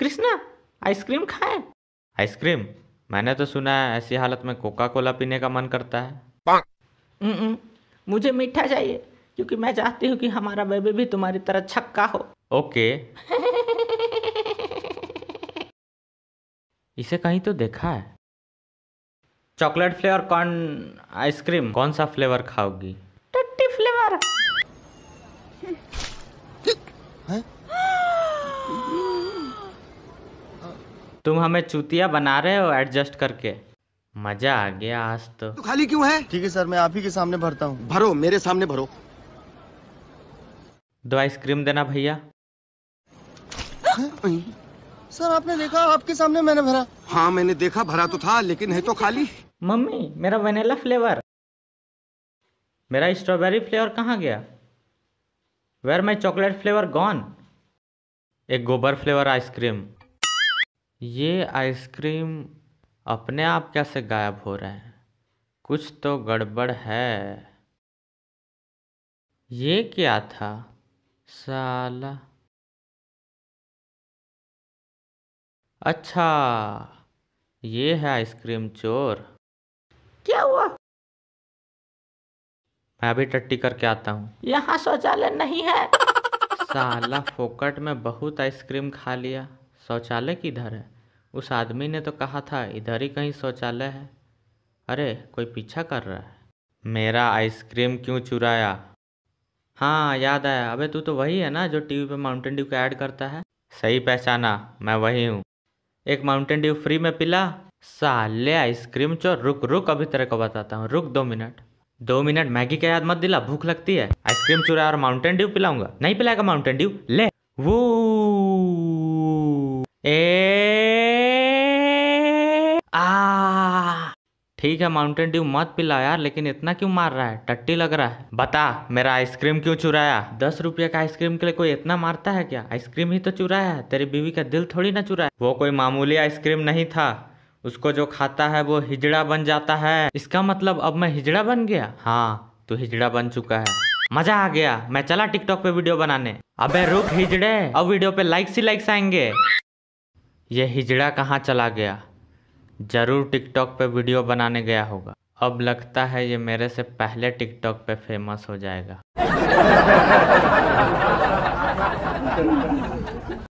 Krishna ice cream खाए ice cream मैंने तो सुना है ऐसी हालत में कोका कोला पीने का मन करता है हम्म, मुझे मीठा चाहिए क्योंकि मैं चाहती हूँ कि हमारा बेबी भी तुम्हारी तरह छक्का हो ओके इसे कहीं तो देखा है चॉकलेट फ्लेवर कॉर्न आइसक्रीम कौन सा फ्लेवर खाओगी टट्टी फ्लेवर तुम हमें चूतिया बना रहे हो एडजस्ट करके मजा आ गया आज तो, तो खाली क्यों है ठीक है सर मैं आप ही के सामने भरता हूँ भरो मेरे सामने भरो दो आइसक्रीम देना भैया हाँ? सर आपने देखा आपके सामने मैंने भरा हाँ मैंने देखा भरा तो था लेकिन है तो खाली मम्मी मेरा वेनेला फ्लेवर मेरा स्ट्रॉबेरी फ्लेवर कहाँ गया where my chocolate flavour gone एक गोबर फ्लेवर आइसक्रीम ये आइसक्रीम अपने आप कैसे गायब हो रहे हैं कुछ तो गड़बड़ है ये क्या था साला अच्छा ये है आइसक्रीम चोर क्या हुआ मैं अभी टट्टी करके आता हूँ यहाँ शौचालय नहीं है साला फोकट में बहुत आइसक्रीम खा लिया शौचालय किधर है उस आदमी ने तो कहा था इधर ही कहीं शौचालय है अरे कोई पीछा कर रहा है मेरा आइसक्रीम क्यों चुराया हाँ याद आया अबे तू तो वही है ना जो टीवी पे माउंटेन ड्यू का ऐड करता है सही पहचाना मैं वही हूँ एक माउंटेन ड्यू फ्री में पिला साले आइसक्रीम चोर रुक रुक अभी तेरे को बताता हूँ रुक दो मिनट दो मिनट मैगी का याद मत दिला भूख लगती है आइसक्रीम चुरा और माउंटेन ड्यू पिलाऊंगा नहीं पिलाएगा माउंटेन ड्यू ले वो ए ठीक है माउंटेन ड्यू मत पिला यार लेकिन इतना क्यों मार रहा है टट्टी लग रहा है बता मेरा आइसक्रीम क्यों चुराया दस रुपये का आइसक्रीम के लिए कोई इतना मारता है क्या आइसक्रीम ही तो चुराया है तेरी बीवी का दिल थोड़ी ना चुराया वो कोई मामूली आइसक्रीम नहीं था उसको जो खाता है वो हिजड़ा बन जाता है इसका मतलब अब मैं हिजड़ा बन गया हाँ तो हिजड़ा बन चुका है मजा आ गया मैं चला टिकटॉक पे वीडियो बनाने अबे रुक हिजड़े अब वीडियो पे लाइक्स ही लाइक्स आएंगे ये हिजड़ा कहाँ चला गया ज़रूर टिकटॉक पे वीडियो बनाने गया होगा अब लगता है ये मेरे से पहले टिकटॉक पे फेमस हो जाएगा